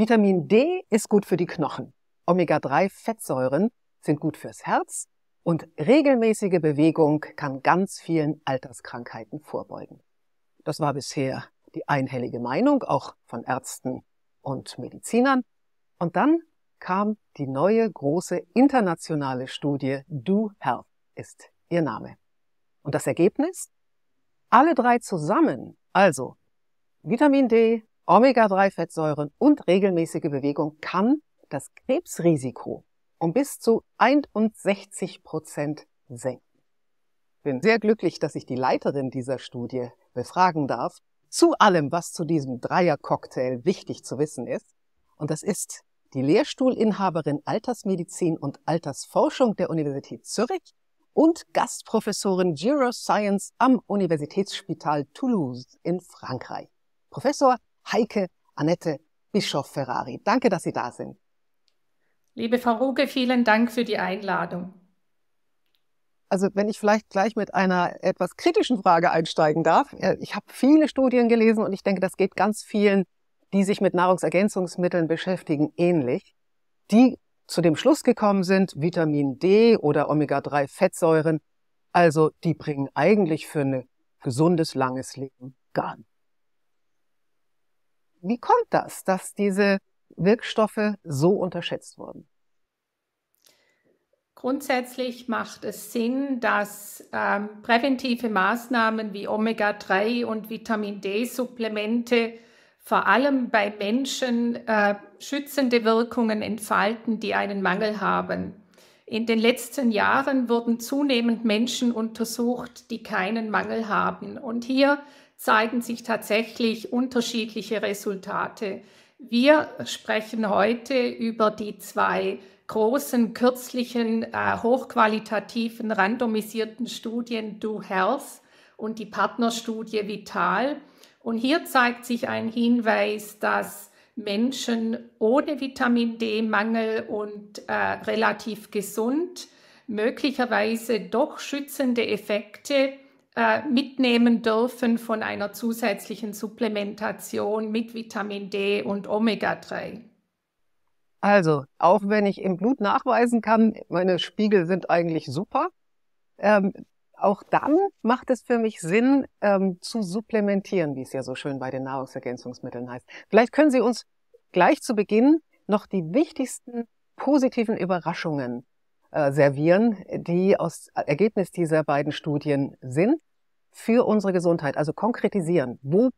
Vitamin D ist gut für die Knochen. Omega-3-Fettsäuren sind gut fürs Herz und regelmäßige Bewegung kann ganz vielen Alterskrankheiten vorbeugen. Das war bisher die einhellige Meinung, auch von Ärzten und Medizinern. Und dann kam die neue große internationale Studie Do Health ist ihr Name. Und das Ergebnis? Alle drei zusammen, also Vitamin D, Omega-3-Fettsäuren und regelmäßige Bewegung kann das Krebsrisiko um bis zu 61 Prozent senken. Ich bin sehr glücklich, dass ich die Leiterin dieser Studie befragen darf zu allem, was zu diesem Dreier-Cocktail wichtig zu wissen ist. Und das ist die Lehrstuhlinhaberin Altersmedizin und Altersforschung der Universität Zürich und Gastprofessorin Geroscience am Universitätsspital Toulouse in Frankreich. Professor Heike Annette Bischoff-Ferrari. Danke, dass Sie da sind. Liebe Frau Ruge, vielen Dank für die Einladung. Also wenn ich vielleicht gleich mit einer etwas kritischen Frage einsteigen darf. Äh, ich habe viele Studien gelesen und ich denke, das geht ganz vielen, die sich mit Nahrungsergänzungsmitteln beschäftigen, ähnlich. Die zu dem Schluss gekommen sind, Vitamin D oder Omega-3-Fettsäuren, also die bringen eigentlich für ein gesundes, langes Leben gar nichts. Wie kommt das, dass diese Wirkstoffe so unterschätzt wurden? Grundsätzlich macht es Sinn, dass ähm, präventive Maßnahmen wie Omega-3 und Vitamin D-Supplemente vor allem bei Menschen äh, schützende Wirkungen entfalten, die einen Mangel haben. In den letzten Jahren wurden zunehmend Menschen untersucht, die keinen Mangel haben. Und hier zeigen sich tatsächlich unterschiedliche Resultate. Wir sprechen heute über die zwei großen kürzlichen, äh, hochqualitativen, randomisierten Studien Do Health und die Partnerstudie Vital. Und hier zeigt sich ein Hinweis, dass Menschen ohne Vitamin D-Mangel und äh, relativ gesund möglicherweise doch schützende Effekte äh, mitnehmen dürfen von einer zusätzlichen Supplementation mit Vitamin D und Omega-3? Also, auch wenn ich im Blut nachweisen kann, meine Spiegel sind eigentlich super, ähm, auch dann macht es für mich Sinn, ähm, zu supplementieren, wie es ja so schön bei den Nahrungsergänzungsmitteln heißt. Vielleicht können Sie uns gleich zu Beginn noch die wichtigsten positiven Überraschungen äh, servieren, die aus Ergebnis dieser beiden Studien sind für unsere Gesundheit, also konkretisieren, wo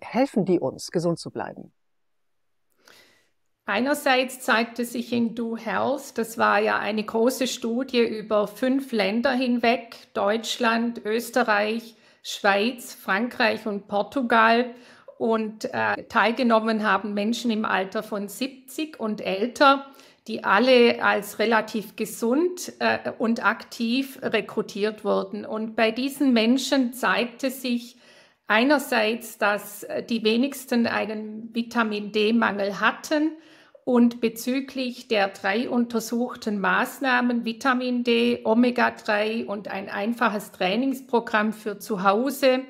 helfen die uns, gesund zu bleiben? Einerseits zeigte sich in Do Health, das war ja eine große Studie über fünf Länder hinweg, Deutschland, Österreich, Schweiz, Frankreich und Portugal. Und äh, teilgenommen haben Menschen im Alter von 70 und älter die alle als relativ gesund äh, und aktiv rekrutiert wurden. Und bei diesen Menschen zeigte sich einerseits, dass äh, die wenigsten einen Vitamin D-Mangel hatten und bezüglich der drei untersuchten Maßnahmen Vitamin D, Omega-3 und ein einfaches Trainingsprogramm für zu Hause,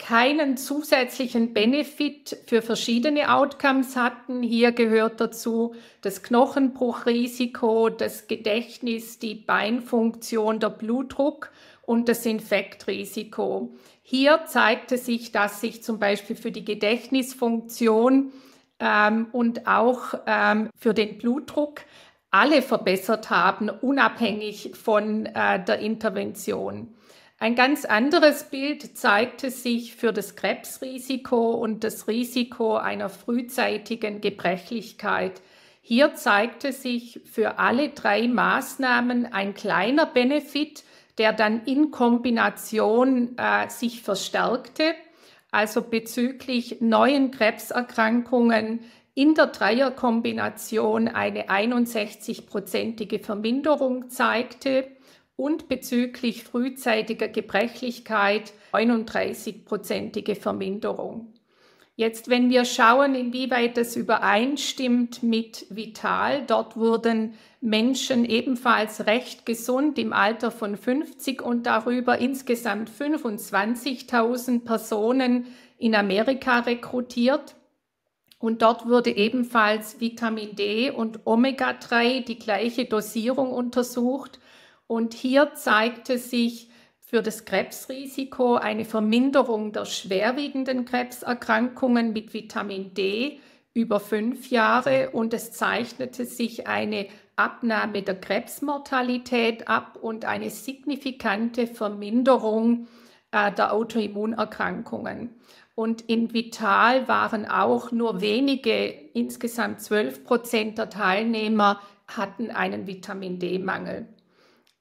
keinen zusätzlichen Benefit für verschiedene Outcomes hatten. Hier gehört dazu das Knochenbruchrisiko, das Gedächtnis, die Beinfunktion, der Blutdruck und das Infektrisiko. Hier zeigte sich, dass sich zum Beispiel für die Gedächtnisfunktion ähm, und auch ähm, für den Blutdruck alle verbessert haben, unabhängig von äh, der Intervention. Ein ganz anderes Bild zeigte sich für das Krebsrisiko und das Risiko einer frühzeitigen Gebrechlichkeit. Hier zeigte sich für alle drei Maßnahmen ein kleiner Benefit, der dann in Kombination äh, sich verstärkte, also bezüglich neuen Krebserkrankungen in der Dreierkombination eine 61-prozentige Verminderung zeigte und bezüglich frühzeitiger Gebrechlichkeit 39-prozentige Verminderung. Jetzt, wenn wir schauen, inwieweit das übereinstimmt mit Vital, dort wurden Menschen ebenfalls recht gesund im Alter von 50 und darüber insgesamt 25.000 Personen in Amerika rekrutiert. Und dort wurde ebenfalls Vitamin D und Omega-3, die gleiche Dosierung untersucht und hier zeigte sich für das Krebsrisiko eine Verminderung der schwerwiegenden Krebserkrankungen mit Vitamin D über fünf Jahre und es zeichnete sich eine Abnahme der Krebsmortalität ab und eine signifikante Verminderung äh, der Autoimmunerkrankungen. Und in Vital waren auch nur wenige, insgesamt 12 Prozent der Teilnehmer hatten einen Vitamin D-Mangel.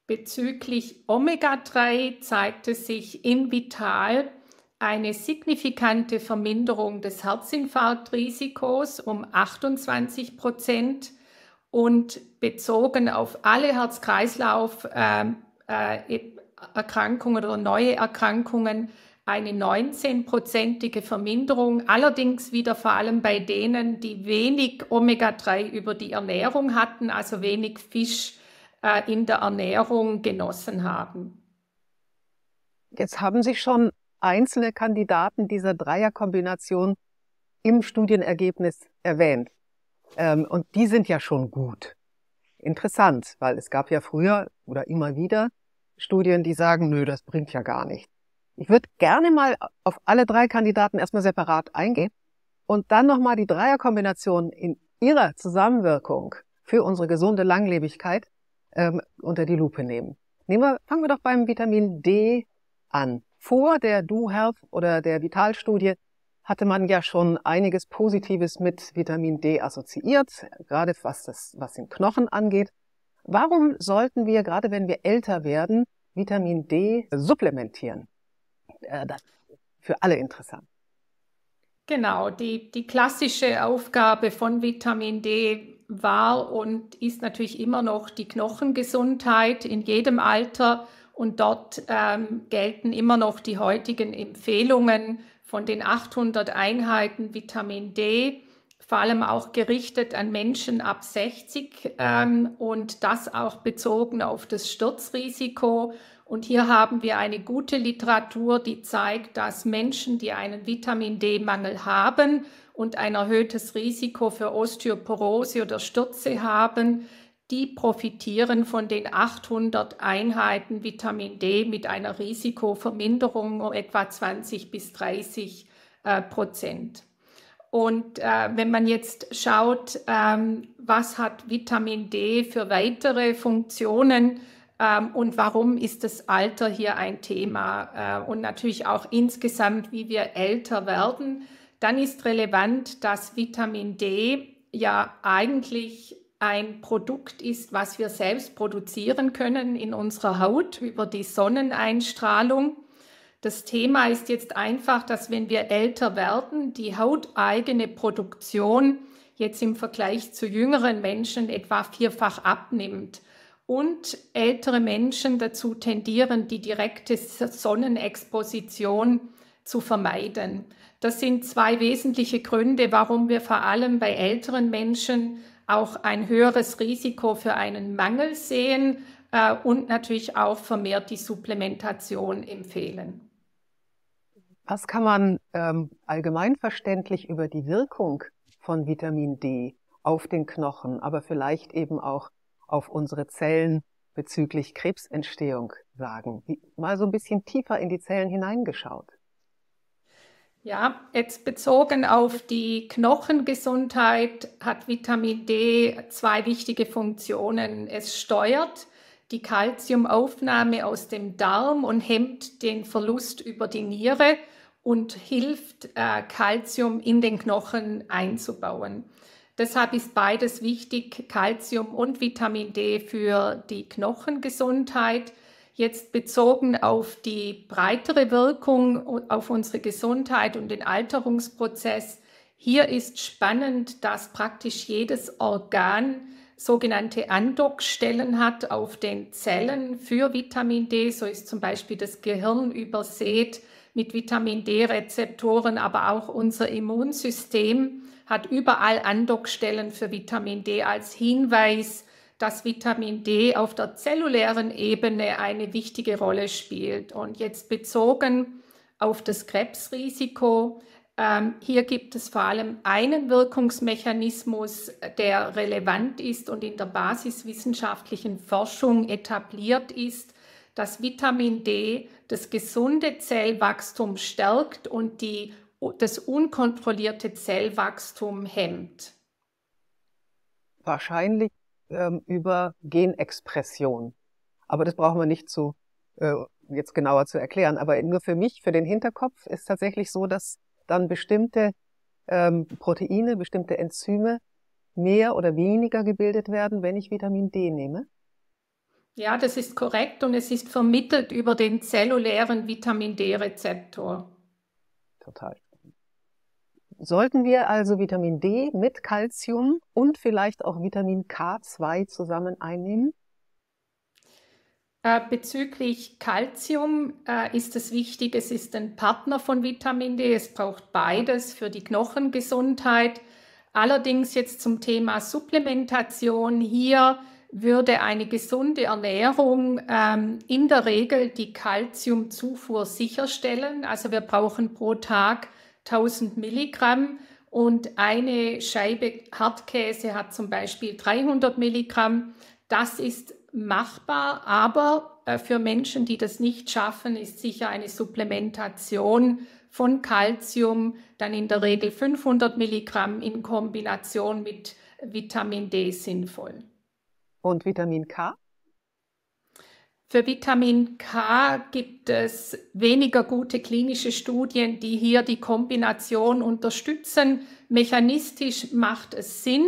Bezüglich Omega-3 zeigte sich in Vital eine signifikante Verminderung des Herzinfarktrisikos um 28 Prozent und bezogen auf alle Herz-Kreislauf-Erkrankungen ähm, äh, oder neue Erkrankungen eine 19-prozentige Verminderung, allerdings wieder vor allem bei denen, die wenig Omega-3 über die Ernährung hatten, also wenig Fisch äh, in der Ernährung genossen haben. Jetzt haben sich schon einzelne Kandidaten dieser Dreierkombination im Studienergebnis erwähnt. Ähm, und die sind ja schon gut. Interessant, weil es gab ja früher oder immer wieder Studien, die sagen, nö, das bringt ja gar nichts. Ich würde gerne mal auf alle drei Kandidaten erstmal separat eingehen und dann nochmal die Dreierkombination in ihrer Zusammenwirkung für unsere gesunde Langlebigkeit ähm, unter die Lupe nehmen. nehmen wir, fangen wir doch beim Vitamin D an. Vor der Do Health oder der Vitalstudie hatte man ja schon einiges Positives mit Vitamin D assoziiert, gerade was, das, was den Knochen angeht. Warum sollten wir, gerade wenn wir älter werden, Vitamin D supplementieren? Äh, das ist für alle interessant. Genau, die, die klassische Aufgabe von Vitamin D war und ist natürlich immer noch die Knochengesundheit in jedem Alter. Und dort ähm, gelten immer noch die heutigen Empfehlungen von den 800 Einheiten Vitamin D, vor allem auch gerichtet an Menschen ab 60 ähm, und das auch bezogen auf das Sturzrisiko. Und hier haben wir eine gute Literatur, die zeigt, dass Menschen, die einen Vitamin D-Mangel haben und ein erhöhtes Risiko für Osteoporose oder Stürze haben, die profitieren von den 800 Einheiten Vitamin D mit einer Risikoverminderung um etwa 20 bis 30 äh, Prozent. Und äh, wenn man jetzt schaut, ähm, was hat Vitamin D für weitere Funktionen ähm, und warum ist das Alter hier ein Thema? Äh, und natürlich auch insgesamt, wie wir älter werden, dann ist relevant, dass Vitamin D ja eigentlich ein Produkt ist, was wir selbst produzieren können in unserer Haut über die Sonneneinstrahlung. Das Thema ist jetzt einfach, dass wenn wir älter werden, die hauteigene Produktion jetzt im Vergleich zu jüngeren Menschen etwa vierfach abnimmt und ältere Menschen dazu tendieren, die direkte Sonnenexposition zu vermeiden. Das sind zwei wesentliche Gründe, warum wir vor allem bei älteren Menschen auch ein höheres Risiko für einen Mangel sehen äh, und natürlich auch vermehrt die Supplementation empfehlen. Was kann man ähm, allgemeinverständlich über die Wirkung von Vitamin D auf den Knochen, aber vielleicht eben auch auf unsere Zellen bezüglich Krebsentstehung sagen? Wie, mal so ein bisschen tiefer in die Zellen hineingeschaut. Ja, jetzt bezogen auf die Knochengesundheit hat Vitamin D zwei wichtige Funktionen. Es steuert die Kalziumaufnahme aus dem Darm und hemmt den Verlust über die Niere und hilft, äh, Kalzium äh, in den Knochen einzubauen. Deshalb ist beides wichtig, Kalzium und Vitamin D für die Knochengesundheit. Jetzt bezogen auf die breitere Wirkung auf unsere Gesundheit und den Alterungsprozess. Hier ist spannend, dass praktisch jedes Organ sogenannte Andockstellen hat auf den Zellen für Vitamin D. So ist zum Beispiel das Gehirn übersät mit Vitamin D-Rezeptoren, aber auch unser Immunsystem hat überall Andockstellen für Vitamin D als Hinweis dass Vitamin D auf der zellulären Ebene eine wichtige Rolle spielt. Und jetzt bezogen auf das Krebsrisiko, ähm, hier gibt es vor allem einen Wirkungsmechanismus, der relevant ist und in der basiswissenschaftlichen Forschung etabliert ist, dass Vitamin D das gesunde Zellwachstum stärkt und die, das unkontrollierte Zellwachstum hemmt. Wahrscheinlich ähm, über Genexpression. Aber das brauchen wir nicht zu, äh, jetzt genauer zu erklären. Aber nur für mich, für den Hinterkopf ist tatsächlich so, dass dann bestimmte ähm, Proteine, bestimmte Enzyme mehr oder weniger gebildet werden, wenn ich Vitamin D nehme. Ja, das ist korrekt und es ist vermittelt über den zellulären Vitamin D-Rezeptor. Total. Sollten wir also Vitamin D mit Calcium und vielleicht auch Vitamin K2 zusammen einnehmen? Äh, bezüglich Calcium äh, ist es wichtig, es ist ein Partner von Vitamin D, es braucht beides für die Knochengesundheit. Allerdings jetzt zum Thema Supplementation. Hier würde eine gesunde Ernährung ähm, in der Regel die Kalziumzufuhr sicherstellen. Also wir brauchen pro Tag 1000 Milligramm und eine Scheibe Hartkäse hat zum Beispiel 300 Milligramm. Das ist machbar, aber äh, für Menschen, die das nicht schaffen, ist sicher eine Supplementation von Kalzium dann in der Regel 500 Milligramm in Kombination mit Vitamin D sinnvoll. Und Vitamin K? Für Vitamin K gibt es weniger gute klinische Studien, die hier die Kombination unterstützen. Mechanistisch macht es Sinn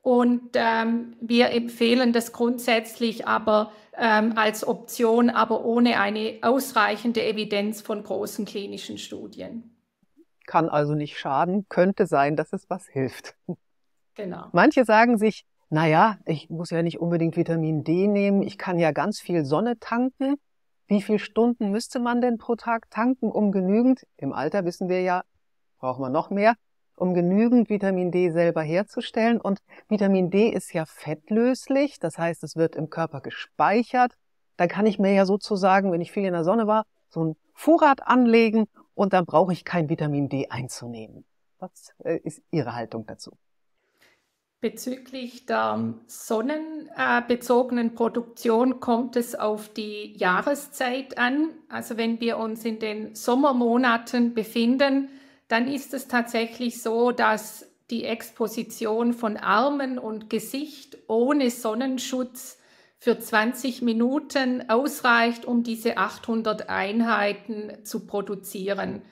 und ähm, wir empfehlen das grundsätzlich aber ähm, als Option, aber ohne eine ausreichende Evidenz von großen klinischen Studien. Kann also nicht schaden, könnte sein, dass es was hilft. Genau. Manche sagen sich, naja, ich muss ja nicht unbedingt Vitamin D nehmen, ich kann ja ganz viel Sonne tanken. Wie viel Stunden müsste man denn pro Tag tanken, um genügend, im Alter wissen wir ja, brauchen wir noch mehr, um genügend Vitamin D selber herzustellen. Und Vitamin D ist ja fettlöslich, das heißt, es wird im Körper gespeichert. Da kann ich mir ja sozusagen, wenn ich viel in der Sonne war, so einen Vorrat anlegen und dann brauche ich kein Vitamin D einzunehmen. Was äh, ist Ihre Haltung dazu? Bezüglich der sonnenbezogenen Produktion kommt es auf die Jahreszeit an. Also wenn wir uns in den Sommermonaten befinden, dann ist es tatsächlich so, dass die Exposition von Armen und Gesicht ohne Sonnenschutz für 20 Minuten ausreicht, um diese 800 Einheiten zu produzieren.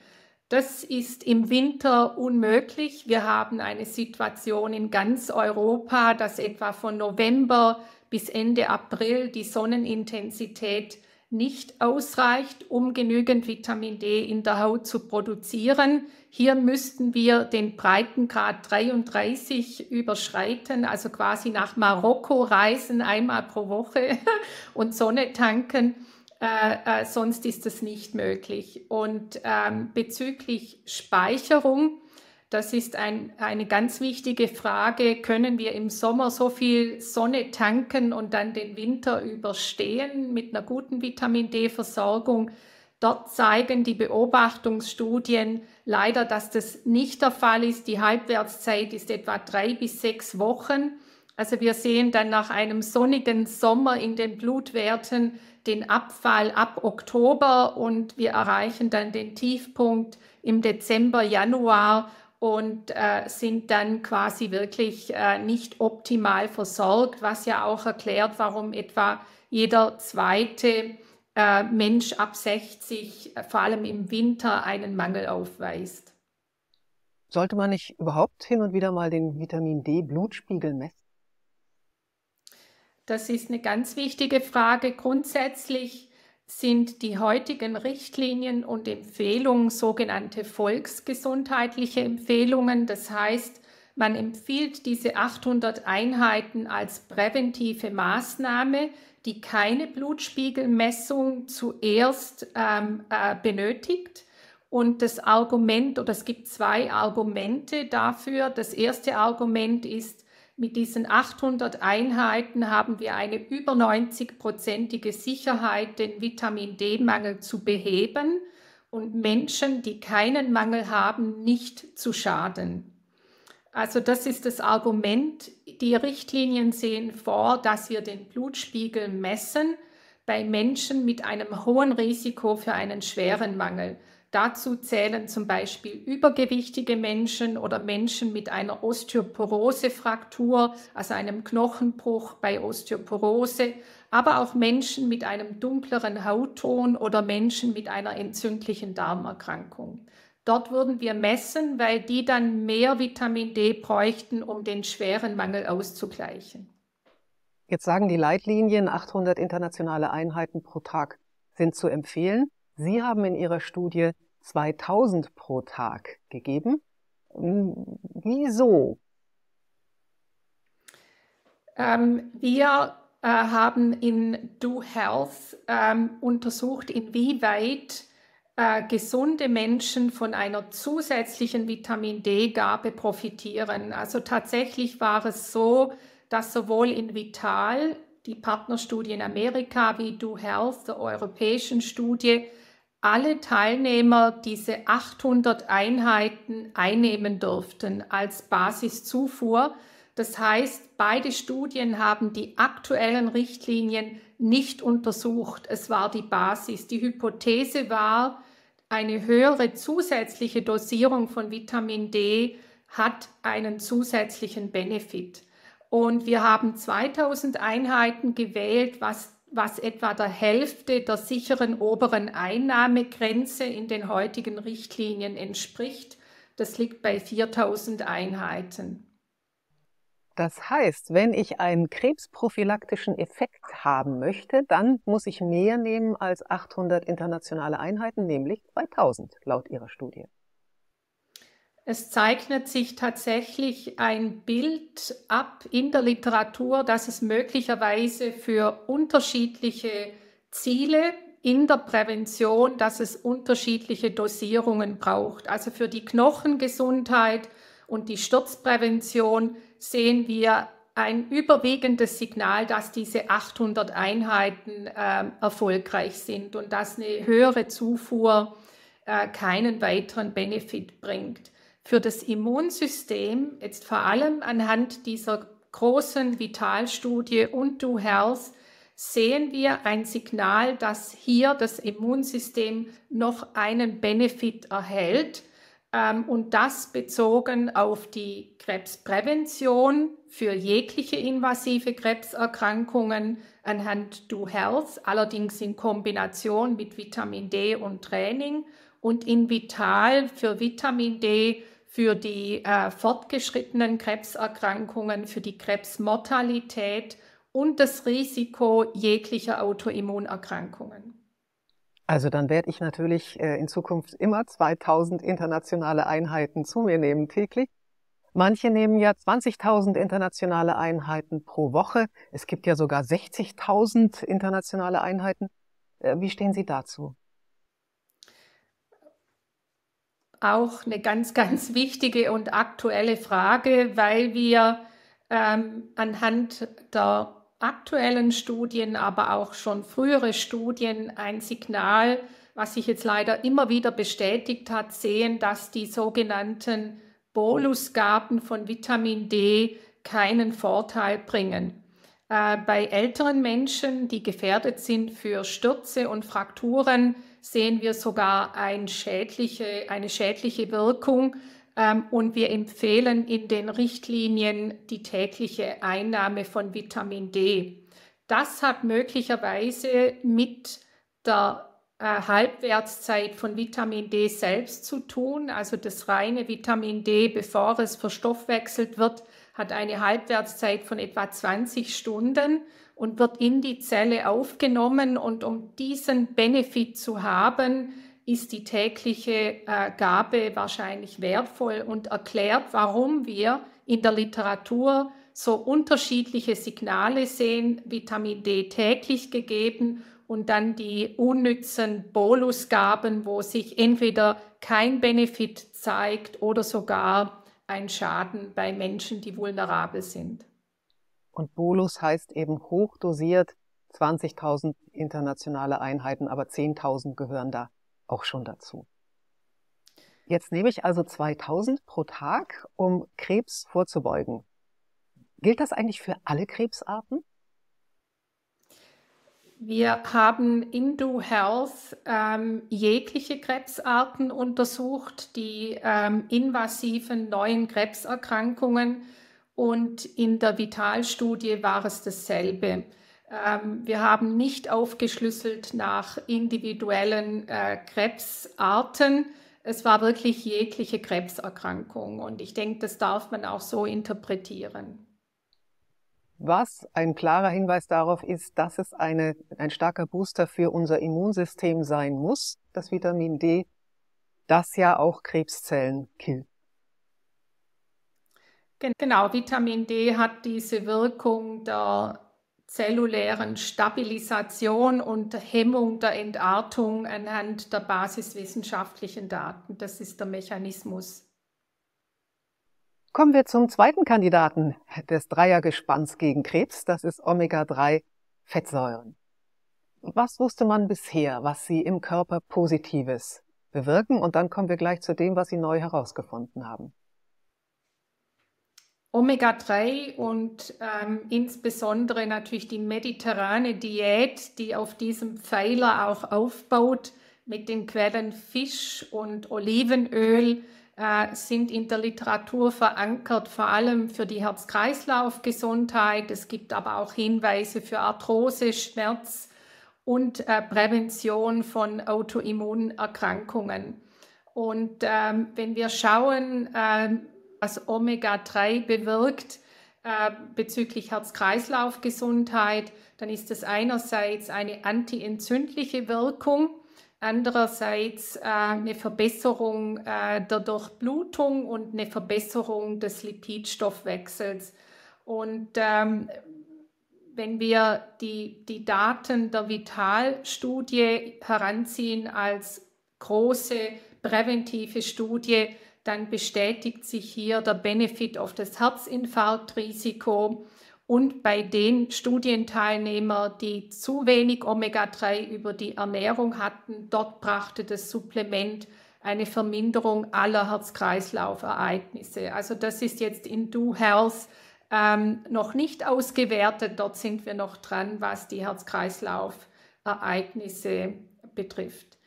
Das ist im Winter unmöglich. Wir haben eine Situation in ganz Europa, dass etwa von November bis Ende April die Sonnenintensität nicht ausreicht, um genügend Vitamin D in der Haut zu produzieren. Hier müssten wir den Breitengrad 33 überschreiten, also quasi nach Marokko reisen, einmal pro Woche und Sonne tanken äh, äh, sonst ist das nicht möglich. Und ähm, bezüglich Speicherung, das ist ein, eine ganz wichtige Frage. Können wir im Sommer so viel Sonne tanken und dann den Winter überstehen mit einer guten Vitamin D-Versorgung? Dort zeigen die Beobachtungsstudien leider, dass das nicht der Fall ist. Die Halbwertszeit ist etwa drei bis sechs Wochen. Also wir sehen dann nach einem sonnigen Sommer in den Blutwerten den Abfall ab Oktober und wir erreichen dann den Tiefpunkt im Dezember, Januar und äh, sind dann quasi wirklich äh, nicht optimal versorgt, was ja auch erklärt, warum etwa jeder zweite äh, Mensch ab 60 äh, vor allem im Winter einen Mangel aufweist. Sollte man nicht überhaupt hin und wieder mal den Vitamin D-Blutspiegel messen? Das ist eine ganz wichtige Frage. Grundsätzlich sind die heutigen Richtlinien und Empfehlungen sogenannte volksgesundheitliche Empfehlungen. Das heißt, man empfiehlt diese 800 Einheiten als präventive Maßnahme, die keine Blutspiegelmessung zuerst ähm, äh, benötigt. Und das Argument, oder es gibt zwei Argumente dafür. Das erste Argument ist, mit diesen 800 Einheiten haben wir eine über 90-prozentige Sicherheit, den Vitamin D-Mangel zu beheben und Menschen, die keinen Mangel haben, nicht zu schaden. Also das ist das Argument. Die Richtlinien sehen vor, dass wir den Blutspiegel messen bei Menschen mit einem hohen Risiko für einen schweren Mangel. Dazu zählen zum Beispiel übergewichtige Menschen oder Menschen mit einer Osteoporosefraktur, also einem Knochenbruch bei Osteoporose, aber auch Menschen mit einem dunkleren Hautton oder Menschen mit einer entzündlichen Darmerkrankung. Dort würden wir messen, weil die dann mehr Vitamin D bräuchten, um den schweren Mangel auszugleichen. Jetzt sagen die Leitlinien, 800 internationale Einheiten pro Tag sind zu empfehlen. Sie haben in Ihrer Studie 2000 pro Tag gegeben. Hm, wieso? Ähm, wir äh, haben in Do Health ähm, untersucht, inwieweit äh, gesunde Menschen von einer zusätzlichen Vitamin D-Gabe profitieren. Also tatsächlich war es so, dass sowohl in Vital, die Partnerstudie in Amerika, wie Do Health, der europäischen Studie, alle Teilnehmer diese 800 Einheiten einnehmen durften als Basiszufuhr. Das heißt, beide Studien haben die aktuellen Richtlinien nicht untersucht. Es war die Basis. Die Hypothese war, eine höhere zusätzliche Dosierung von Vitamin D hat einen zusätzlichen Benefit. Und wir haben 2000 Einheiten gewählt, was was etwa der Hälfte der sicheren oberen Einnahmegrenze in den heutigen Richtlinien entspricht. Das liegt bei 4000 Einheiten. Das heißt, wenn ich einen krebsprophylaktischen Effekt haben möchte, dann muss ich mehr nehmen als 800 internationale Einheiten, nämlich 2000 laut Ihrer Studie. Es zeichnet sich tatsächlich ein Bild ab in der Literatur, dass es möglicherweise für unterschiedliche Ziele in der Prävention, dass es unterschiedliche Dosierungen braucht. Also für die Knochengesundheit und die Sturzprävention sehen wir ein überwiegendes Signal, dass diese 800 Einheiten äh, erfolgreich sind und dass eine höhere Zufuhr äh, keinen weiteren Benefit bringt für das Immunsystem, jetzt vor allem anhand dieser großen Vitalstudie und Do Health, sehen wir ein Signal, dass hier das Immunsystem noch einen Benefit erhält. Ähm, und das bezogen auf die Krebsprävention für jegliche invasive Krebserkrankungen anhand Do Health, allerdings in Kombination mit Vitamin D und Training und in Vital für Vitamin D für die äh, fortgeschrittenen Krebserkrankungen, für die Krebsmortalität und das Risiko jeglicher Autoimmunerkrankungen. Also dann werde ich natürlich äh, in Zukunft immer 2000 internationale Einheiten zu mir nehmen täglich. Manche nehmen ja 20.000 internationale Einheiten pro Woche. Es gibt ja sogar 60.000 internationale Einheiten. Äh, wie stehen Sie dazu? auch eine ganz, ganz wichtige und aktuelle Frage, weil wir ähm, anhand der aktuellen Studien, aber auch schon frühere Studien ein Signal, was sich jetzt leider immer wieder bestätigt hat, sehen, dass die sogenannten Bolusgaben von Vitamin D keinen Vorteil bringen. Äh, bei älteren Menschen, die gefährdet sind für Stürze und Frakturen, sehen wir sogar ein schädliche, eine schädliche Wirkung ähm, und wir empfehlen in den Richtlinien die tägliche Einnahme von Vitamin D. Das hat möglicherweise mit der äh, Halbwertszeit von Vitamin D selbst zu tun. Also das reine Vitamin D, bevor es verstoffwechselt wird, hat eine Halbwertszeit von etwa 20 Stunden und wird in die Zelle aufgenommen. Und um diesen Benefit zu haben, ist die tägliche äh, Gabe wahrscheinlich wertvoll und erklärt, warum wir in der Literatur so unterschiedliche Signale sehen, Vitamin D täglich gegeben und dann die unnützen Bolusgaben, wo sich entweder kein Benefit zeigt oder sogar ein Schaden bei Menschen, die vulnerabel sind. Und Bolus heißt eben hochdosiert 20.000 internationale Einheiten, aber 10.000 gehören da auch schon dazu. Jetzt nehme ich also 2000 pro Tag, um Krebs vorzubeugen. Gilt das eigentlich für alle Krebsarten? Wir haben in DoHealth ähm, jegliche Krebsarten untersucht, die ähm, invasiven neuen Krebserkrankungen und in der Vitalstudie war es dasselbe. Ähm, wir haben nicht aufgeschlüsselt nach individuellen äh, Krebsarten. Es war wirklich jegliche Krebserkrankung. Und ich denke, das darf man auch so interpretieren. Was ein klarer Hinweis darauf ist, dass es eine, ein starker Booster für unser Immunsystem sein muss, das Vitamin D, das ja auch Krebszellen killt. Genau, Vitamin D hat diese Wirkung der zellulären Stabilisation und Hemmung der Entartung anhand der basiswissenschaftlichen Daten. Das ist der Mechanismus. Kommen wir zum zweiten Kandidaten des Dreiergespanns gegen Krebs. Das ist Omega-3-Fettsäuren. Was wusste man bisher, was sie im Körper Positives bewirken? Und dann kommen wir gleich zu dem, was Sie neu herausgefunden haben. Omega-3 und ähm, insbesondere natürlich die mediterrane Diät, die auf diesem Pfeiler auch aufbaut, mit den Quellen Fisch und Olivenöl, äh, sind in der Literatur verankert, vor allem für die Herz-Kreislauf-Gesundheit. Es gibt aber auch Hinweise für Arthrose, Schmerz und äh, Prävention von Autoimmunerkrankungen. Und ähm, wenn wir schauen, ähm, was Omega-3 bewirkt äh, bezüglich Herz-Kreislauf-Gesundheit, dann ist es einerseits eine antientzündliche Wirkung, andererseits äh, eine Verbesserung äh, der Durchblutung und eine Verbesserung des Lipidstoffwechsels. Und ähm, wenn wir die, die Daten der Vital-Studie heranziehen als große präventive Studie, dann bestätigt sich hier der Benefit auf das Herzinfarktrisiko. Und bei den Studienteilnehmern, die zu wenig Omega-3 über die Ernährung hatten, dort brachte das Supplement eine Verminderung aller Herz-Kreislauf-Ereignisse. Also das ist jetzt in Do Health ähm, noch nicht ausgewertet. Dort sind wir noch dran, was die Herz-Kreislauf-Ereignisse betrifft.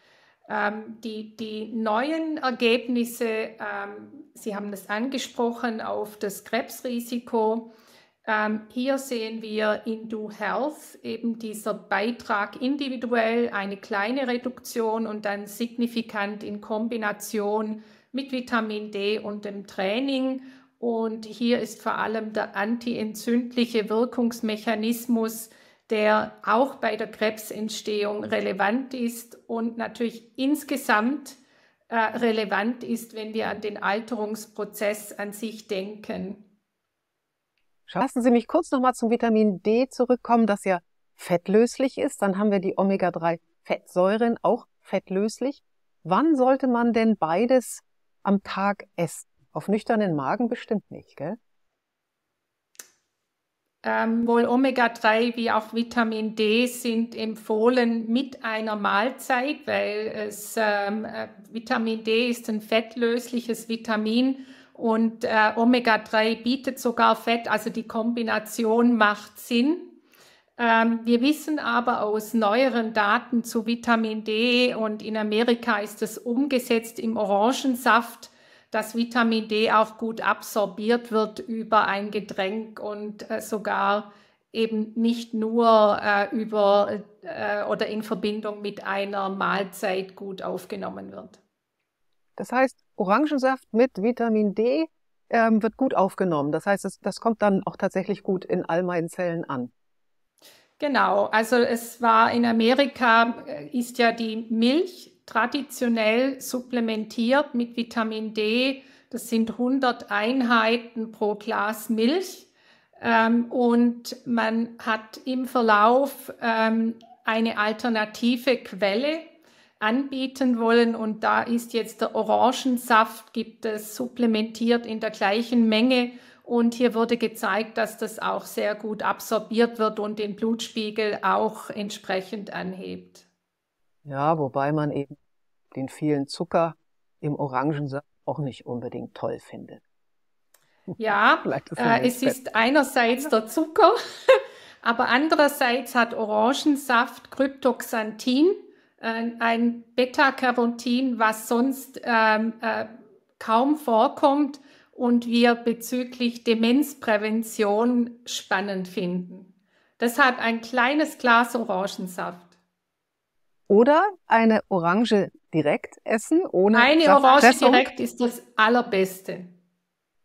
Ähm, die, die neuen Ergebnisse, ähm, Sie haben das angesprochen, auf das Krebsrisiko. Ähm, hier sehen wir in Do Health eben dieser Beitrag individuell, eine kleine Reduktion und dann signifikant in Kombination mit Vitamin D und dem Training. Und hier ist vor allem der antientzündliche Wirkungsmechanismus der auch bei der Krebsentstehung relevant ist und natürlich insgesamt äh, relevant ist, wenn wir an den Alterungsprozess an sich denken. Lassen Sie mich kurz nochmal zum Vitamin D zurückkommen, das ja fettlöslich ist. Dann haben wir die Omega-3-Fettsäuren, auch fettlöslich. Wann sollte man denn beides am Tag essen? Auf nüchternen Magen bestimmt nicht, gell? ähm, wohl Omega-3 wie auch Vitamin D sind empfohlen mit einer Mahlzeit, weil es, ähm, äh, Vitamin D ist ein fettlösliches Vitamin und äh, Omega-3 bietet sogar Fett, also die Kombination macht Sinn. Ähm, wir wissen aber aus neueren Daten zu Vitamin D und in Amerika ist es umgesetzt im Orangensaft, dass Vitamin D auch gut absorbiert wird über ein Getränk und äh, sogar eben nicht nur äh, über äh, oder in Verbindung mit einer Mahlzeit gut aufgenommen wird. Das heißt, Orangensaft mit Vitamin D ähm, wird gut aufgenommen. Das heißt, das, das kommt dann auch tatsächlich gut in all meinen Zellen an. Genau, also es war in Amerika, äh, ist ja die Milch traditionell supplementiert mit Vitamin D. Das sind 100 Einheiten pro Glas Milch. Ähm, und man hat im Verlauf ähm, eine alternative Quelle anbieten wollen. Und da ist jetzt der Orangensaft, gibt es supplementiert in der gleichen Menge. Und hier wurde gezeigt, dass das auch sehr gut absorbiert wird und den Blutspiegel auch entsprechend anhebt. Ja, wobei man eben den vielen Zucker im Orangensaft auch nicht unbedingt toll findet. Ja, ist äh, es ist einerseits der Zucker, aber andererseits hat Orangensaft Kryptoxanthin, äh, ein Beta-Carotin, was sonst ähm, äh, kaum vorkommt und wir bezüglich Demenzprävention spannend finden. Deshalb ein kleines Glas Orangensaft. Oder eine Orange direkt essen, ohne Eine Orange direkt ist das Allerbeste.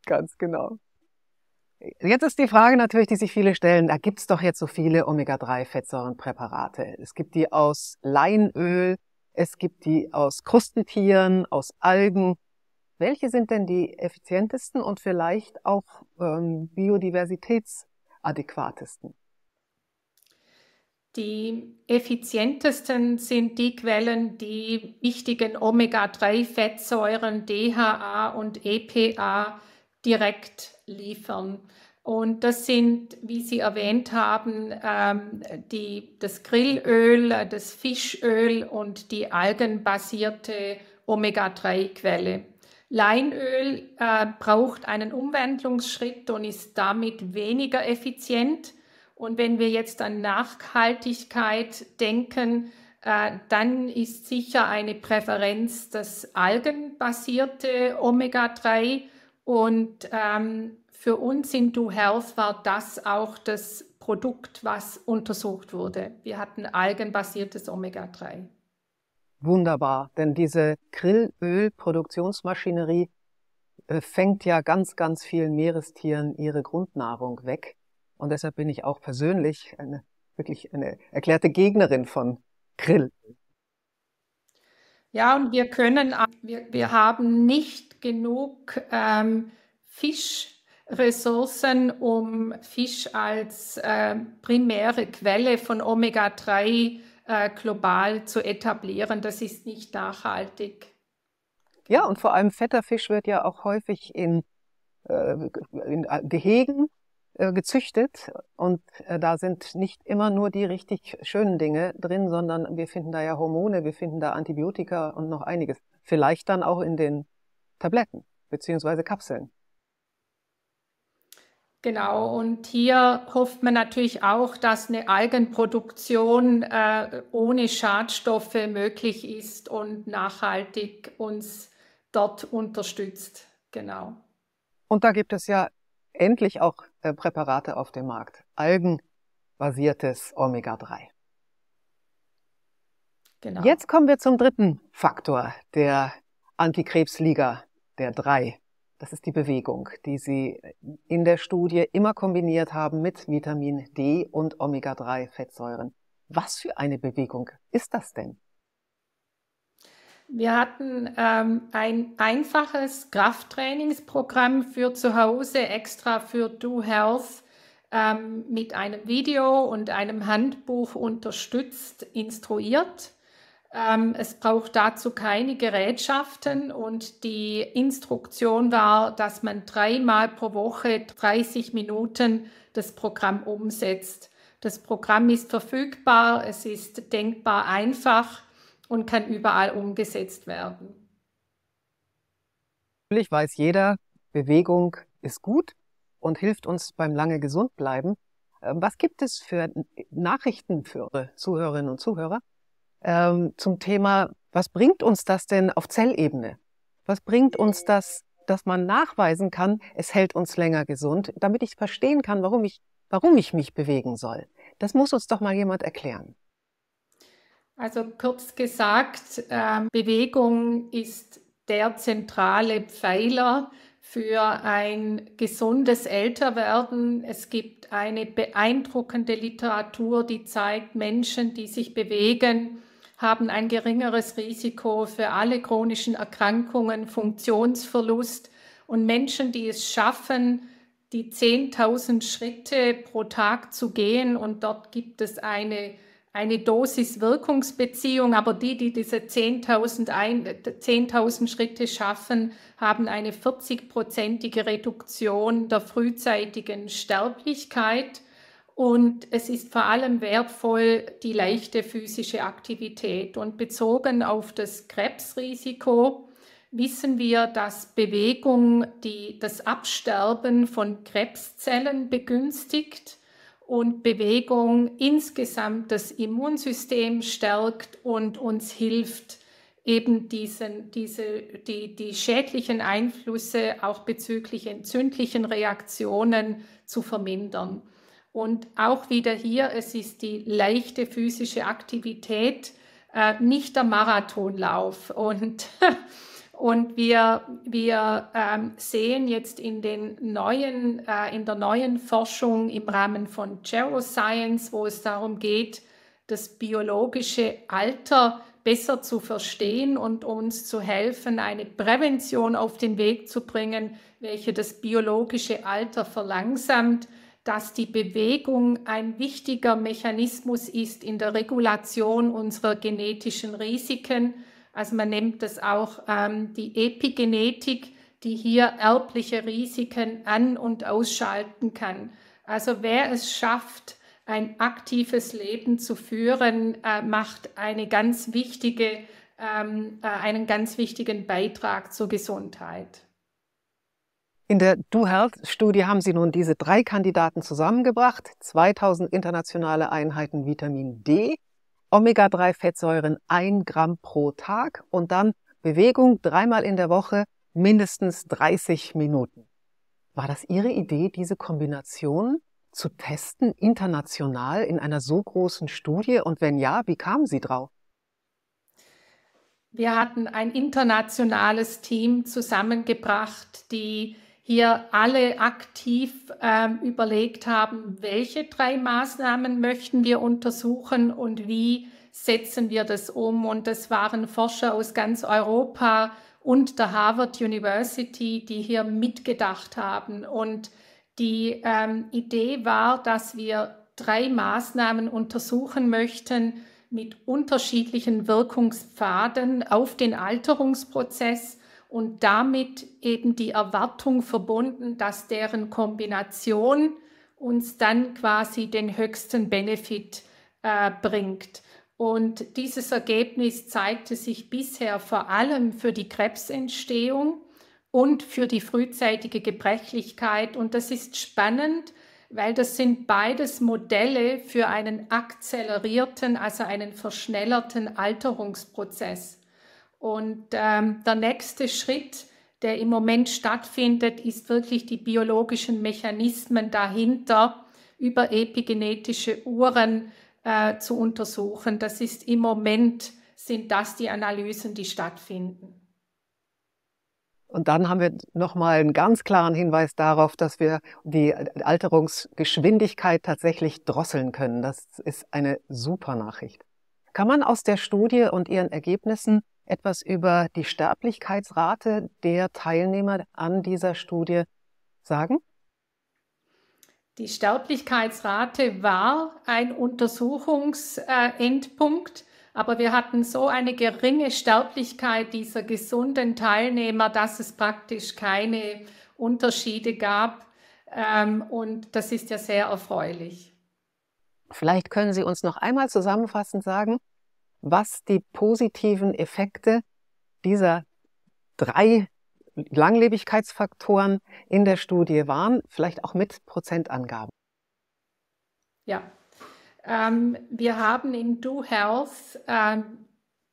Ganz genau. Jetzt ist die Frage natürlich, die sich viele stellen, da gibt's doch jetzt so viele Omega-3-Fettsäurenpräparate. Es gibt die aus Leinöl, es gibt die aus Krustentieren, aus Algen. Welche sind denn die effizientesten und vielleicht auch ähm, biodiversitätsadäquatesten? die effizientesten sind die Quellen, die wichtigen Omega-3-Fettsäuren DHA und EPA direkt liefern. Und das sind, wie Sie erwähnt haben, ähm, die, das Grillöl, das Fischöl und die algenbasierte Omega-3-Quelle. Leinöl äh, braucht einen Umwandlungsschritt und ist damit weniger effizient und wenn wir jetzt an Nachhaltigkeit denken, äh, dann ist sicher eine Präferenz das algenbasierte Omega-3. Und ähm, für uns in Do Health war das auch das Produkt, was untersucht wurde. Wir hatten algenbasiertes Omega-3. Wunderbar, denn diese Grillölproduktionsmaschinerie äh, fängt ja ganz, ganz vielen Meerestieren ihre Grundnahrung weg. Und deshalb bin ich auch persönlich eine, wirklich eine erklärte Gegnerin von Grill. Ja, und wir können, wir, wir haben nicht genug ähm, Fischressourcen, um Fisch als äh, primäre Quelle von Omega-3 äh, global zu etablieren. Das ist nicht nachhaltig. Ja, und vor allem fetter Fisch wird ja auch häufig in, äh, in äh, Gehegen äh, gezüchtet und äh, da sind nicht immer nur die richtig schönen Dinge drin, sondern wir finden da ja Hormone, wir finden da Antibiotika und noch einiges. Vielleicht dann auch in den Tabletten bzw. Kapseln. Genau, und hier hofft man natürlich auch, dass eine Algenproduktion äh, ohne Schadstoffe möglich ist und nachhaltig uns dort unterstützt. Genau. Und da gibt es ja endlich auch äh, Präparate auf dem Markt. Algenbasiertes Omega-3. Genau. Jetzt kommen wir zum dritten Faktor der Antikrebsliga, der drei. Das ist die Bewegung, die Sie in der Studie immer kombiniert haben mit Vitamin D und Omega-3-Fettsäuren. Was für eine Bewegung ist das denn? Wir hatten ähm, ein einfaches Krafttrainingsprogramm für zu Hause extra für Do Health ähm, mit einem Video und einem Handbuch unterstützt, instruiert. Ähm, es braucht dazu keine Gerätschaften und die Instruktion war, dass man dreimal pro Woche 30 Minuten das Programm umsetzt. Das Programm ist verfügbar, es ist denkbar einfach und kann überall umgesetzt werden. Natürlich weiß jeder, Bewegung ist gut und hilft uns beim lange gesund bleiben. Ähm, was gibt es für Nachrichten für Zuhörerinnen und Zuhörer ähm, zum Thema, was bringt uns das denn auf Zellebene? Was bringt uns das, dass man nachweisen kann, es hält uns länger gesund, damit ich verstehen kann, warum ich, warum ich mich bewegen soll? Das muss uns doch mal jemand erklären. Also kurz gesagt, ähm, Bewegung ist der zentrale Pfeiler für ein gesundes Älterwerden. Es gibt eine beeindruckende Literatur, die zeigt, Menschen, die sich bewegen, haben ein geringeres Risiko für alle chronischen Erkrankungen, Funktionsverlust. Und Menschen, die es schaffen, die 10.000 Schritte pro Tag zu gehen, und dort gibt es eine eine Dosis-Wirkungsbeziehung, aber die, die diese 10.000 10 Schritte schaffen, haben eine 40-prozentige Reduktion der frühzeitigen Sterblichkeit. Und es ist vor allem wertvoll, die leichte physische Aktivität. Und bezogen auf das Krebsrisiko wissen wir, dass Bewegung die, das Absterben von Krebszellen begünstigt und Bewegung insgesamt das Immunsystem stärkt und uns hilft, eben diesen, diese, die, die schädlichen Einflüsse auch bezüglich entzündlichen Reaktionen zu vermindern. Und auch wieder hier, es ist die leichte physische Aktivität, äh, nicht der Marathonlauf. Und Und wir, wir ähm, sehen jetzt in, den neuen, äh, in der neuen Forschung im Rahmen von Geroscience, wo es darum geht, das biologische Alter besser zu verstehen und uns zu helfen, eine Prävention auf den Weg zu bringen, welche das biologische Alter verlangsamt, dass die Bewegung ein wichtiger Mechanismus ist in der Regulation unserer genetischen Risiken also man nennt das auch ähm, die Epigenetik, die hier erbliche Risiken an- und ausschalten kann. Also wer es schafft, ein aktives Leben zu führen, äh, macht eine ganz wichtige, ähm, äh, einen ganz wichtigen Beitrag zur Gesundheit. In der dohealth studie haben sie nun diese drei Kandidaten zusammengebracht, 2000 internationale Einheiten Vitamin D Omega-3-Fettsäuren ein Gramm pro Tag und dann Bewegung dreimal in der Woche, mindestens 30 Minuten. War das Ihre Idee, diese Kombination zu testen, international in einer so großen Studie? Und wenn ja, wie kamen Sie drauf? Wir hatten ein internationales Team zusammengebracht, die hier alle aktiv ähm, überlegt haben, welche drei Maßnahmen möchten wir untersuchen und wie setzen wir das um. Und das waren Forscher aus ganz Europa und der Harvard University, die hier mitgedacht haben. Und die ähm, Idee war, dass wir drei Maßnahmen untersuchen möchten mit unterschiedlichen Wirkungspfaden auf den Alterungsprozess und damit eben die Erwartung verbunden, dass deren Kombination uns dann quasi den höchsten Benefit äh, bringt. Und dieses Ergebnis zeigte sich bisher vor allem für die Krebsentstehung und für die frühzeitige Gebrechlichkeit. Und das ist spannend, weil das sind beides Modelle für einen akzelerierten, also einen verschnellerten Alterungsprozess. Und ähm, der nächste Schritt, der im Moment stattfindet, ist wirklich die biologischen Mechanismen dahinter über epigenetische Uhren äh, zu untersuchen. Das ist im Moment, sind das die Analysen, die stattfinden. Und dann haben wir nochmal einen ganz klaren Hinweis darauf, dass wir die Alterungsgeschwindigkeit tatsächlich drosseln können. Das ist eine super Nachricht. Kann man aus der Studie und ihren Ergebnissen etwas über die Sterblichkeitsrate der Teilnehmer an dieser Studie sagen? Die Sterblichkeitsrate war ein Untersuchungsendpunkt, aber wir hatten so eine geringe Sterblichkeit dieser gesunden Teilnehmer, dass es praktisch keine Unterschiede gab. Ähm, und das ist ja sehr erfreulich. Vielleicht können Sie uns noch einmal zusammenfassend sagen, was die positiven Effekte dieser drei Langlebigkeitsfaktoren in der Studie waren, vielleicht auch mit Prozentangaben. Ja, ähm, wir haben in Do Health ähm,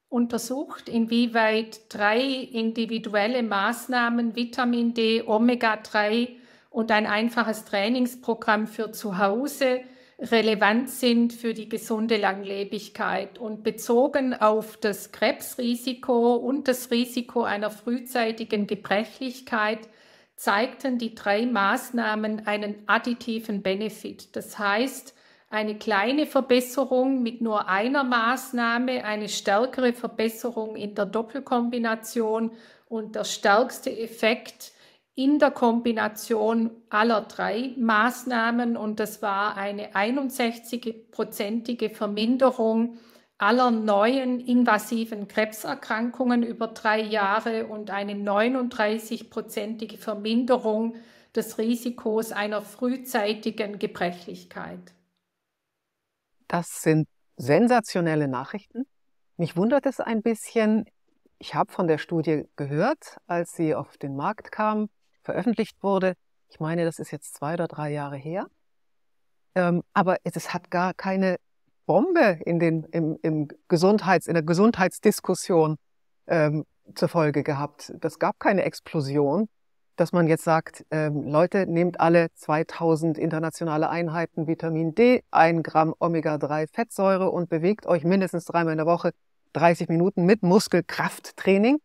untersucht, inwieweit drei individuelle Maßnahmen, Vitamin D, Omega-3 und ein einfaches Trainingsprogramm für zu Hause, relevant sind für die gesunde Langlebigkeit. Und bezogen auf das Krebsrisiko und das Risiko einer frühzeitigen Gebrechlichkeit zeigten die drei Maßnahmen einen additiven Benefit. Das heißt, eine kleine Verbesserung mit nur einer Maßnahme, eine stärkere Verbesserung in der Doppelkombination und der stärkste Effekt in der Kombination aller drei Maßnahmen und das war eine 61-prozentige Verminderung aller neuen invasiven Krebserkrankungen über drei Jahre und eine 39-prozentige Verminderung des Risikos einer frühzeitigen Gebrechlichkeit. Das sind sensationelle Nachrichten. Mich wundert es ein bisschen. Ich habe von der Studie gehört, als sie auf den Markt kam veröffentlicht wurde. Ich meine, das ist jetzt zwei oder drei Jahre her. Ähm, aber es hat gar keine Bombe in den, im, im Gesundheits, in der Gesundheitsdiskussion ähm, zur Folge gehabt. Das gab keine Explosion, dass man jetzt sagt, ähm, Leute, nehmt alle 2000 internationale Einheiten Vitamin D, ein Gramm Omega-3 Fettsäure und bewegt euch mindestens dreimal in der Woche 30 Minuten mit Muskelkrafttraining.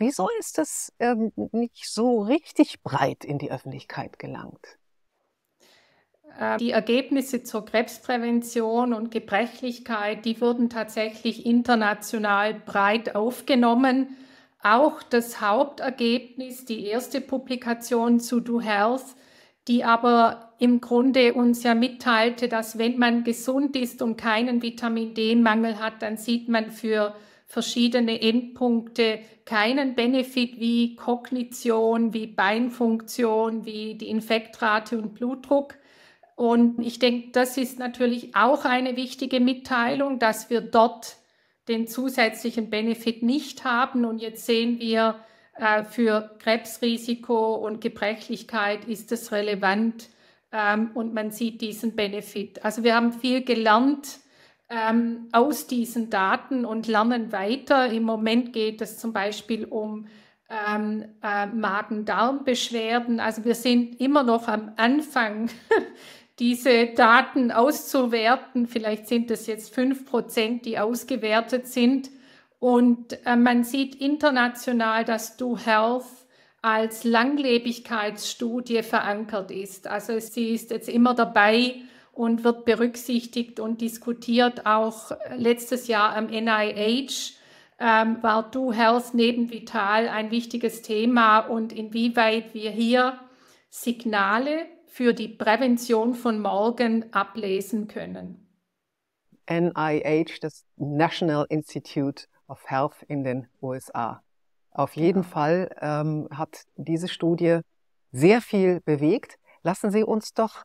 Wieso ist das ähm, nicht so richtig breit in die Öffentlichkeit gelangt? Äh, die Ergebnisse zur Krebsprävention und Gebrechlichkeit, die wurden tatsächlich international breit aufgenommen. Auch das Hauptergebnis, die erste Publikation zu Do Health, die aber im Grunde uns ja mitteilte, dass wenn man gesund ist und keinen Vitamin D-Mangel hat, dann sieht man für verschiedene Endpunkte keinen Benefit wie Kognition, wie Beinfunktion, wie die Infektrate und Blutdruck. Und ich denke, das ist natürlich auch eine wichtige Mitteilung, dass wir dort den zusätzlichen Benefit nicht haben. Und jetzt sehen wir, äh, für Krebsrisiko und Gebrechlichkeit ist das relevant ähm, und man sieht diesen Benefit. Also wir haben viel gelernt ähm, aus diesen Daten und lernen weiter. Im Moment geht es zum Beispiel um ähm, äh, Magen-Darm-Beschwerden. Also wir sind immer noch am Anfang, diese Daten auszuwerten. Vielleicht sind es jetzt fünf Prozent, die ausgewertet sind. Und äh, man sieht international, dass Do Health als Langlebigkeitsstudie verankert ist. Also sie ist jetzt immer dabei, und wird berücksichtigt und diskutiert. Auch letztes Jahr am NIH ähm, war Do Health neben Vital ein wichtiges Thema und inwieweit wir hier Signale für die Prävention von morgen ablesen können. NIH, das National Institute of Health in den USA. Auf genau. jeden Fall ähm, hat diese Studie sehr viel bewegt. Lassen Sie uns doch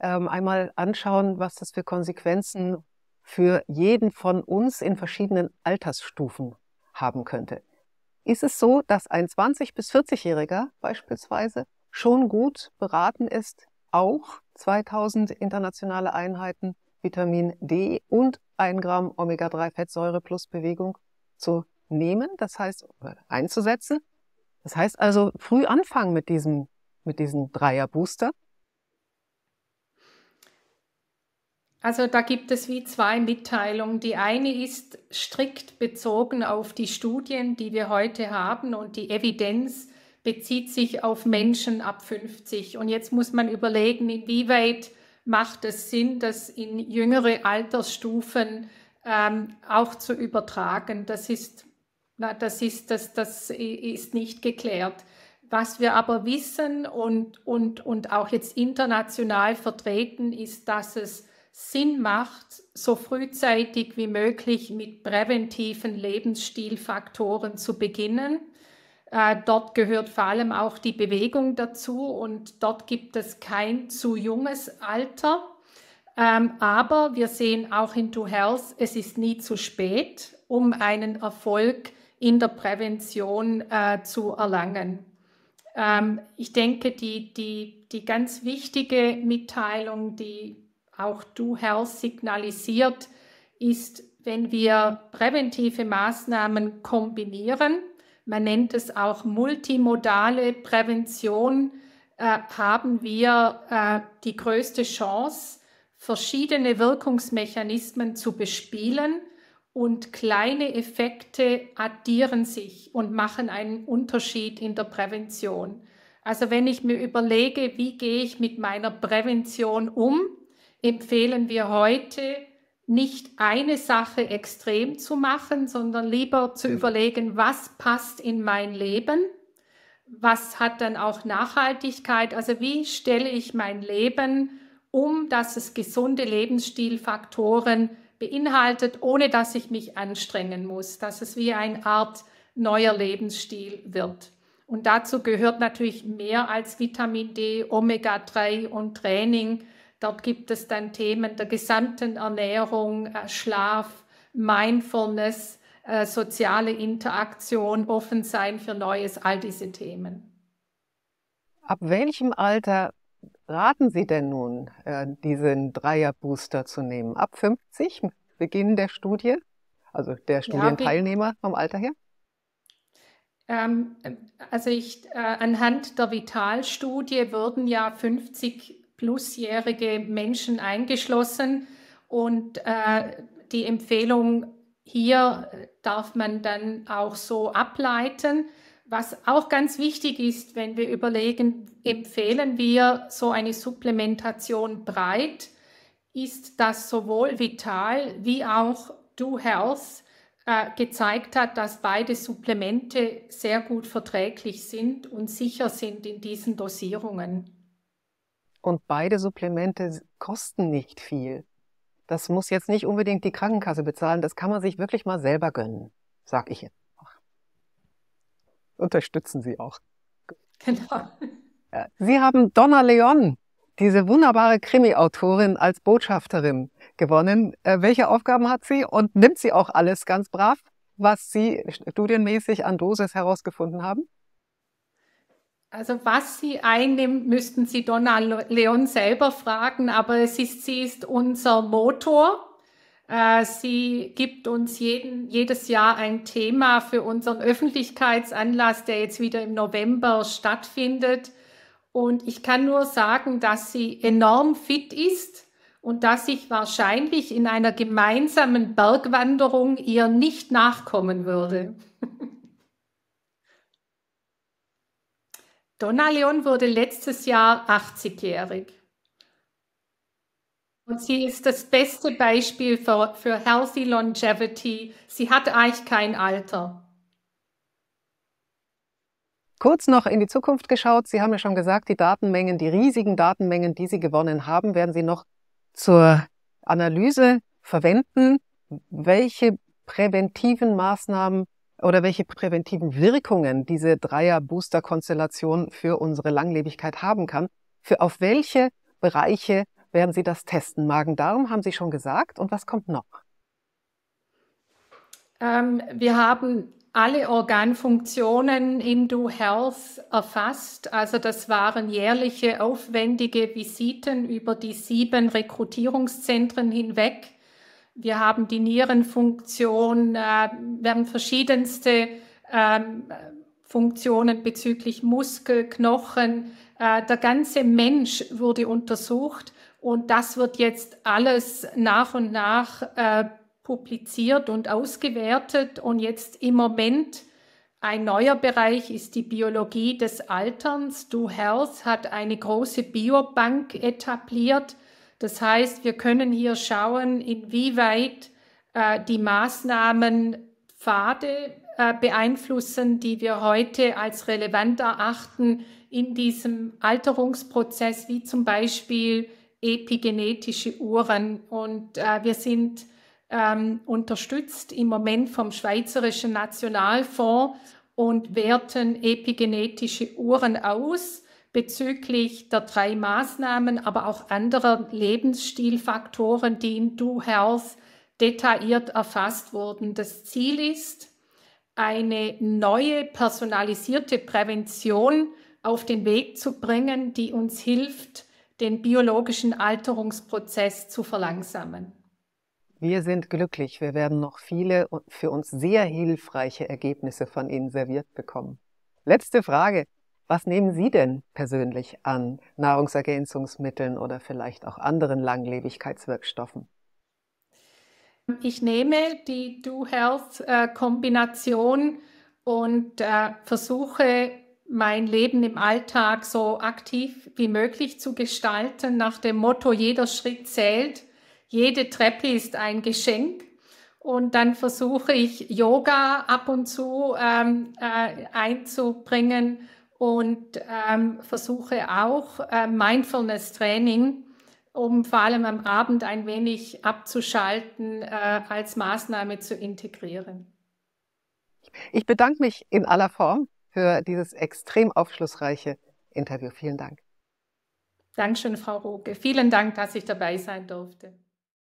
ähm, einmal anschauen, was das für Konsequenzen für jeden von uns in verschiedenen Altersstufen haben könnte. Ist es so, dass ein 20- bis 40-Jähriger beispielsweise schon gut beraten ist, auch 2000 internationale Einheiten Vitamin D und 1 Gramm Omega-3-Fettsäure plus Bewegung zu nehmen, das heißt einzusetzen. Das heißt also früh anfangen mit diesem mit diesem Dreier-Booster Also da gibt es wie zwei Mitteilungen. Die eine ist strikt bezogen auf die Studien, die wir heute haben und die Evidenz bezieht sich auf Menschen ab 50. Und jetzt muss man überlegen, inwieweit macht es Sinn, das in jüngere Altersstufen ähm, auch zu übertragen. Das ist, na, das, ist, das, das ist nicht geklärt. Was wir aber wissen und, und, und auch jetzt international vertreten, ist, dass es Sinn macht, so frühzeitig wie möglich mit präventiven Lebensstilfaktoren zu beginnen. Äh, dort gehört vor allem auch die Bewegung dazu und dort gibt es kein zu junges Alter. Ähm, aber wir sehen auch in To Health, es ist nie zu spät, um einen Erfolg in der Prävention äh, zu erlangen. Ähm, ich denke, die, die, die ganz wichtige Mitteilung, die auch Du Herr, signalisiert, ist, wenn wir präventive Maßnahmen kombinieren, man nennt es auch multimodale Prävention, äh, haben wir äh, die größte Chance, verschiedene Wirkungsmechanismen zu bespielen und kleine Effekte addieren sich und machen einen Unterschied in der Prävention. Also wenn ich mir überlege, wie gehe ich mit meiner Prävention um, empfehlen wir heute, nicht eine Sache extrem zu machen, sondern lieber zu genau. überlegen, was passt in mein Leben, was hat dann auch Nachhaltigkeit, also wie stelle ich mein Leben um, dass es gesunde Lebensstilfaktoren beinhaltet, ohne dass ich mich anstrengen muss, dass es wie eine Art neuer Lebensstil wird. Und dazu gehört natürlich mehr als Vitamin D, Omega-3 und Training, Dort gibt es dann Themen der gesamten Ernährung, äh, Schlaf, Mindfulness, äh, soziale Interaktion, offen sein für Neues, all diese Themen. Ab welchem Alter raten Sie denn nun, äh, diesen Dreierbooster zu nehmen? Ab 50, Beginn der Studie? Also der Studienteilnehmer vom Alter her? Ähm, also ich, anhand der Vitalstudie würden ja 50 plusjährige Menschen eingeschlossen. Und äh, die Empfehlung hier darf man dann auch so ableiten. Was auch ganz wichtig ist, wenn wir überlegen, empfehlen wir so eine Supplementation breit, ist, dass sowohl Vital wie auch Do Health äh, gezeigt hat, dass beide Supplemente sehr gut verträglich sind und sicher sind in diesen Dosierungen. Und beide Supplemente kosten nicht viel. Das muss jetzt nicht unbedingt die Krankenkasse bezahlen, das kann man sich wirklich mal selber gönnen, sag ich jetzt. Unterstützen Sie auch. Genau. Sie haben Donna Leon, diese wunderbare Krimi-Autorin, als Botschafterin gewonnen. Äh, welche Aufgaben hat sie und nimmt sie auch alles ganz brav, was Sie studienmäßig an Dosis herausgefunden haben? Also was sie einnimmt, müssten Sie Donna Leon selber fragen, aber es ist, sie ist unser Motor. Äh, sie gibt uns jeden, jedes Jahr ein Thema für unseren Öffentlichkeitsanlass, der jetzt wieder im November stattfindet. Und ich kann nur sagen, dass sie enorm fit ist und dass ich wahrscheinlich in einer gemeinsamen Bergwanderung ihr nicht nachkommen würde. Donna Leon wurde letztes Jahr 80-jährig. Und sie ist das beste Beispiel für, für Healthy Longevity. Sie hat eigentlich kein Alter. Kurz noch in die Zukunft geschaut. Sie haben ja schon gesagt, die Datenmengen, die riesigen Datenmengen, die Sie gewonnen haben, werden Sie noch zur Analyse verwenden. Welche präventiven Maßnahmen oder welche präventiven Wirkungen diese Dreier-Booster-Konstellation für unsere Langlebigkeit haben kann. Für auf welche Bereiche werden Sie das testen? Magen-Darm haben Sie schon gesagt. Und was kommt noch? Ähm, wir haben alle Organfunktionen in Do Health erfasst. Also das waren jährliche aufwendige Visiten über die sieben Rekrutierungszentren hinweg wir haben die Nierenfunktion, äh, wir verschiedenste ähm, Funktionen bezüglich Muskel, Knochen. Äh, der ganze Mensch wurde untersucht und das wird jetzt alles nach und nach äh, publiziert und ausgewertet. Und jetzt im Moment ein neuer Bereich ist die Biologie des Alterns. Do Health hat eine große Biobank etabliert das heißt, wir können hier schauen, inwieweit äh, die Maßnahmen Pfade äh, beeinflussen, die wir heute als relevant erachten in diesem Alterungsprozess, wie zum Beispiel epigenetische Uhren. Und äh, wir sind ähm, unterstützt im Moment vom Schweizerischen Nationalfonds und werten epigenetische Uhren aus bezüglich der drei Maßnahmen, aber auch anderer Lebensstilfaktoren, die in Do Health detailliert erfasst wurden. Das Ziel ist, eine neue personalisierte Prävention auf den Weg zu bringen, die uns hilft, den biologischen Alterungsprozess zu verlangsamen. Wir sind glücklich. Wir werden noch viele für uns sehr hilfreiche Ergebnisse von Ihnen serviert bekommen. Letzte Frage. Was nehmen Sie denn persönlich an Nahrungsergänzungsmitteln oder vielleicht auch anderen Langlebigkeitswirkstoffen? Ich nehme die Do Health äh, Kombination und äh, versuche mein Leben im Alltag so aktiv wie möglich zu gestalten, nach dem Motto, jeder Schritt zählt, jede Treppe ist ein Geschenk. Und dann versuche ich Yoga ab und zu ähm, äh, einzubringen und ähm, versuche auch äh, Mindfulness-Training, um vor allem am Abend ein wenig abzuschalten, äh, als Maßnahme zu integrieren. Ich bedanke mich in aller Form für dieses extrem aufschlussreiche Interview. Vielen Dank. Dankeschön, Frau Roke. Vielen Dank, dass ich dabei sein durfte.